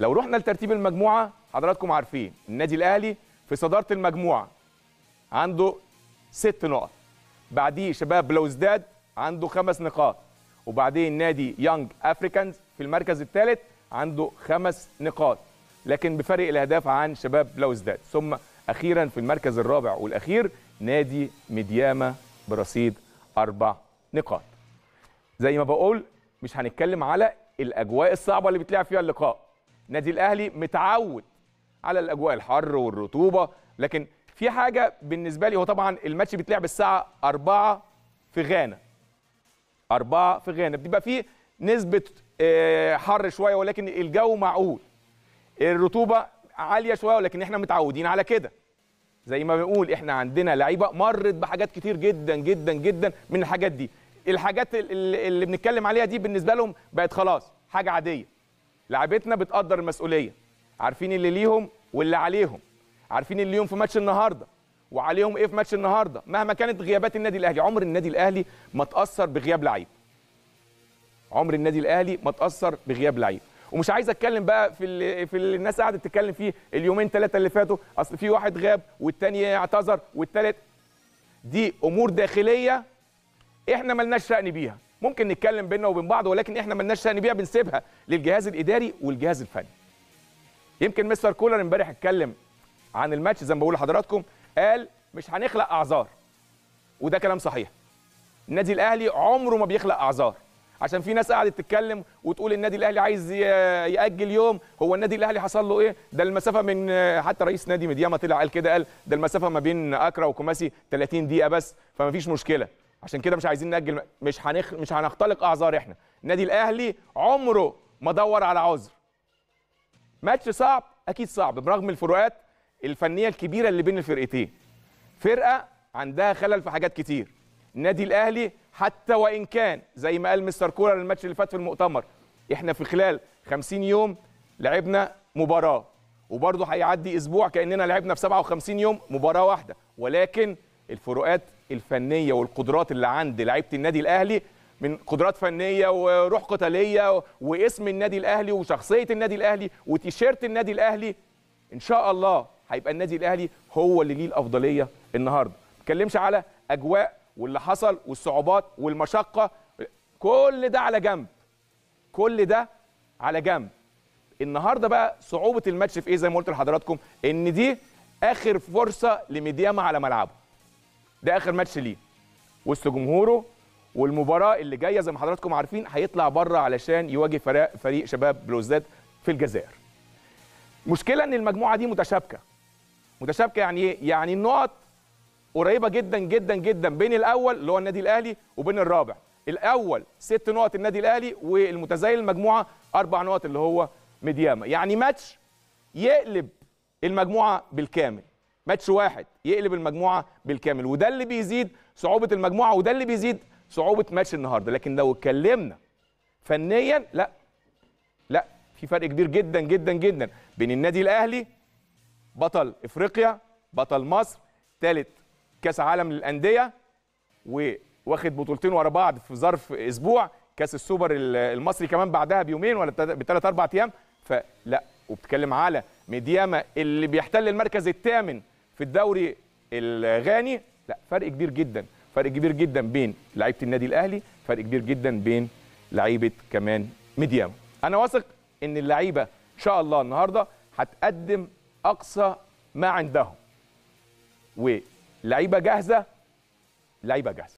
لو رحنا لترتيب المجموعه حضراتكم عارفين النادي الاهلي في صداره المجموعه عنده ست نقط بعديه شباب بلوزداد عنده خمس نقاط وبعدين نادي يانج افريكانز في المركز الثالث عنده خمس نقاط لكن بفرق الاهداف عن شباب بلوزداد ثم اخيرا في المركز الرابع والاخير نادي مدياما برصيد اربع نقاط زي ما بقول مش هنتكلم على الاجواء الصعبه اللي بتلعب فيها اللقاء نادي الاهلي متعود على الاجواء الحر والرطوبه لكن في حاجه بالنسبه لي هو طبعا الماتش بيتلعب الساعه 4 في غانا 4 في غانا بيبقى فيه نسبه آه، حر شويه ولكن الجو معقول الرطوبه عاليه شويه ولكن احنا متعودين على كده زي ما بنقول احنا عندنا لعيبه مرت بحاجات كتير جدا جدا جدا من الحاجات دي الحاجات اللي بنتكلم عليها دي بالنسبه لهم بقت خلاص حاجه عاديه لعيبتنا بتقدر المسؤوليه عارفين اللي ليهم واللي عليهم عارفين اللي ليهم في ماتش النهارده وعليهم ايه في ماتش النهارده مهما كانت غيابات النادي الاهلي عمر النادي الاهلي ما تاثر بغياب لعيب عمر النادي الاهلي ما تاثر بغياب لعيب ومش عايز اتكلم بقى في اللي في اللي الناس قاعده تتكلم فيه اليومين ثلاثه اللي فاتوا اصل في واحد غاب والتاني اعتذر والتالت دي امور داخليه احنا ملناش شان بيها ممكن نتكلم بينا وبين بعض ولكن احنا مالناش ثاني بيها بنسيبها للجهاز الاداري والجهاز الفني يمكن مستر كولر امبارح اتكلم عن الماتش زي ما بقول لحضراتكم قال مش هنخلق اعذار وده كلام صحيح النادي الاهلي عمره ما بيخلق اعذار عشان في ناس قعدت تتكلم وتقول النادي الاهلي عايز ياجل يوم هو النادي الاهلي حصل له ايه ده المسافه من حتى رئيس نادي ميدياما طلع قال كده قال ده المسافه ما بين اكرا وكوماسي 30 دقيقه بس فما فيش مشكله عشان كده مش عايزين ناجل مش هنخ... مش هنختلق اعذار احنا النادي الاهلي عمره ما دور على عذر ماتش صعب اكيد صعب برغم الفروقات الفنيه الكبيره اللي بين الفرقتين فرقه عندها خلل في حاجات كتير النادي الاهلي حتى وان كان زي ما قال مستر كولر الماتش اللي فات في المؤتمر احنا في خلال 50 يوم لعبنا مباراه وبرضه هيعدي اسبوع كاننا لعبنا في 57 يوم مباراه واحده ولكن الفروقات الفنيه والقدرات اللي عند لعيبه النادي الاهلي من قدرات فنيه وروح قتاليه واسم النادي الاهلي وشخصيه النادي الاهلي وتيشيرت النادي الاهلي ان شاء الله هيبقى النادي الاهلي هو اللي ليه الافضليه النهارده ما اتكلمش على اجواء واللي حصل والصعوبات والمشقه كل ده على جنب كل ده على جنب النهارده بقى صعوبه الماتش في ايه زي ما قلت لحضراتكم ان دي اخر فرصه لميدياما على ملعبه ده اخر ماتش ليه وسط جمهوره والمباراه اللي جايه زي ما حضراتكم عارفين هيطلع بره علشان يواجه فريق فريق شباب بلوزداد في الجزائر مشكله ان المجموعه دي متشابكه متشابكه يعني ايه يعني النقط قريبه جدا جدا جدا بين الاول اللي هو النادي الاهلي وبين الرابع الاول ست نقط النادي الاهلي والمتزايل المجموعه اربع نقط اللي هو مدياما يعني ماتش يقلب المجموعه بالكامل ماتش واحد يقلب المجموعه بالكامل وده اللي بيزيد صعوبه المجموعه وده اللي بيزيد صعوبه ماتش النهارده لكن لو اتكلمنا فنيا لا لا في فرق كبير جدا جدا جدا بين النادي الاهلي بطل افريقيا بطل مصر ثالث كاس عالم للانديه واخد بطولتين ورا بعض في ظرف اسبوع كاس السوبر المصري كمان بعدها بيومين ولا بثلاث اربع ايام فلا وبتكلم على ميدياما اللي بيحتل المركز الثامن في الدوري الغاني لا فرق كبير جدا فرق كبير جدا بين لعيبه النادي الاهلي فرق كبير جدا بين لعيبه كمان ميديام انا واثق ان اللعيبه ان شاء الله النهارده هتقدم اقصى ما عندهم ولعيبه جاهزه لعيبه جاهزه